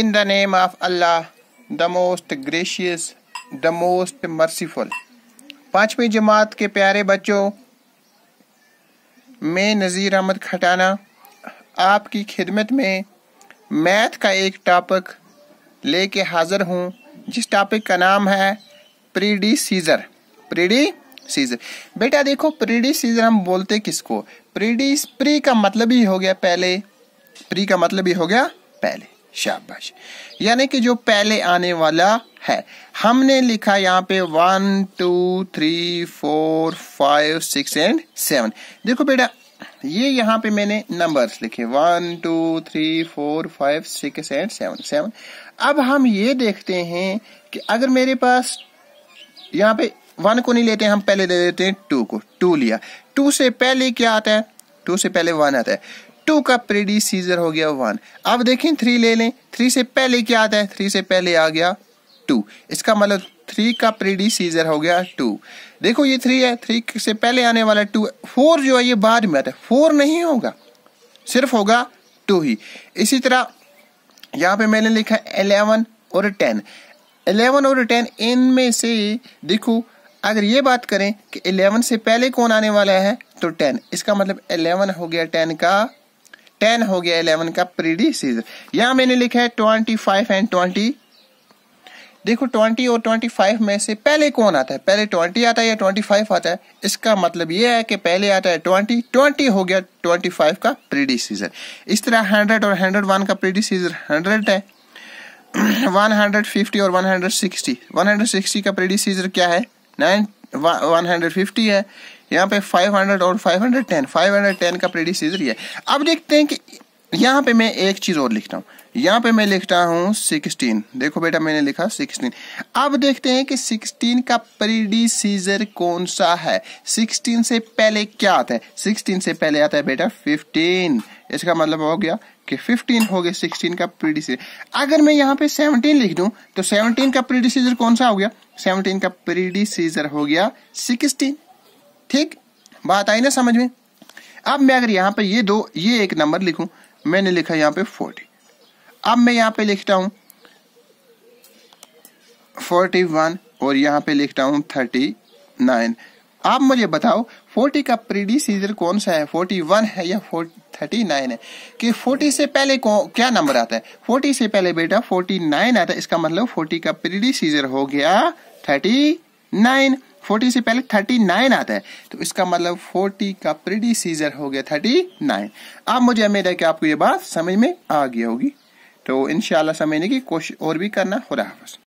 in the name of Allah the most gracious the most merciful पांचवी जमात के प्यारे बच्चों मैं नज़ीर अहमद खटाना आपकी खिदमत में मैथ का एक टॉपिक लेके हाज़िर हूँ जिस टॉपिक का नाम है प्रीडी सीज़र प्रीडी सीज़र बेटा देखो प्रीडी सीज़र हम बोलते किसको प्रीडी प्री का मतलब ही हो गया पहले प्री का मतलब ही हो गया पहले शाबाश यानी कि जो पहले आने वाला है हमने लिखा यहाँ पे one two three four five six and seven देखो बेटा ये यहाँ पे मैंने नंबर्स लिखे one two three four five six and seven seven अब हम ये देखते हैं कि अगर मेरे पास यहाँ पे वन को नहीं लेते हम पहले दे देते हैं टू को टू लिया टू से पहले क्या आता है टू से पहले वन आता है टू का प्रीडी सीजर हो गया वन अब देखें थ्री ले लें थ्री से पहले क्या आता है थ्री से पहले आ गया टू इसका मतलब थ्री का प्रीडी सीजर हो गया टू देखो ये थ्री है थ्री से पहले आने वाला टू फोर जो है ये बाद में आता है फोर नहीं होगा सिर्फ होगा टू ही इसी तरह यहाँ पे मैंने लिखा एलेवन और टेन एलेवन और टेन इनमें से देखो अगर ये बात करें कि एलेवन से पहले कौन आने वाला है तो टेन इसका मतलब एलेवन हो गया टेन का टेन हो गया इलेवन का प्रीडी सीजर यहां मैंने लिखा है ट्वेंटी फाइव एंड ट्वेंटी देखो ट्वेंटी और ट्वेंटी फाइव में से पहले कौन आता है पहले ट्वेंटी आता है या ट्वेंटी फाइव आता है इसका मतलब यह है कि पहले आता है ट्वेंटी ट्वेंटी हो गया ट्वेंटी फाइव का प्रीडी सीजर इस तरह हंड्रेड और हंड्रेड वन का प्रीडी सीजर हंड्रेड है वन हंड्रेड फिफ्टी और one one hundred sixty hundred sixty का प्रीडी सीजर क्या है नाइन वन हंड्रेड फिफ्टी है यहाँ पे 500 और 510 510 का प्रीडिस इधर ही है अब देखते हैं कि यहाँ पे मैं एक चीज़ और लिखता हूँ यहाँ पे मैं लिखता हूँ 16 देखो बेटा मैंने लिखा 16 अब देखते हैं कि 16 का प्रीडिसीजर कौन सा है 16 से पहले क्या आता है 16 से पहले आता है बेटा 15 इसका मतलब हो गया कि 15 हो गया 16 का प्रीडिसीजर अगर मैं यहाँ पे 17 लिख दूँ तो 17 का प्रीडिसीजर कौन सा हो गया 17 का प्रीडिसीजर हो गया सिक्सटीन ठीक बात आई ना समझ में अब मैं अगर यहां पे ये दो ये एक नंबर लिखूं मैंने लिखा यहां पे फोर्टी अब मैं यहां पे लिखता हूं फोर्टी वन और यहां पे लिखता हूं थर्टी नाइन आप मुझे बताओ फोर्टी का प्रीडीसीजर कौन सा है फोर्टी वन है या थर्टी नाइन है कि फोर्टी से पहले कौन क्या नंबर आता है फोर्टी से पहले बेटा फोर्टी नाइन आता है इसका मतलब फोर्टी का प्रीडीसीजर हो गया थर्टी नाइन फोर्टी से पहले थर्टी नाइन आता है तो इसका मतलब फोर्टी का प्रीडी सीजर हो गया थर्टी नाइन अब मुझे उम्मीद है कि आपको ये बात समझ में आ गई होगी तो इनशाला समझने की कोशिश और भी करना खुदा हाफ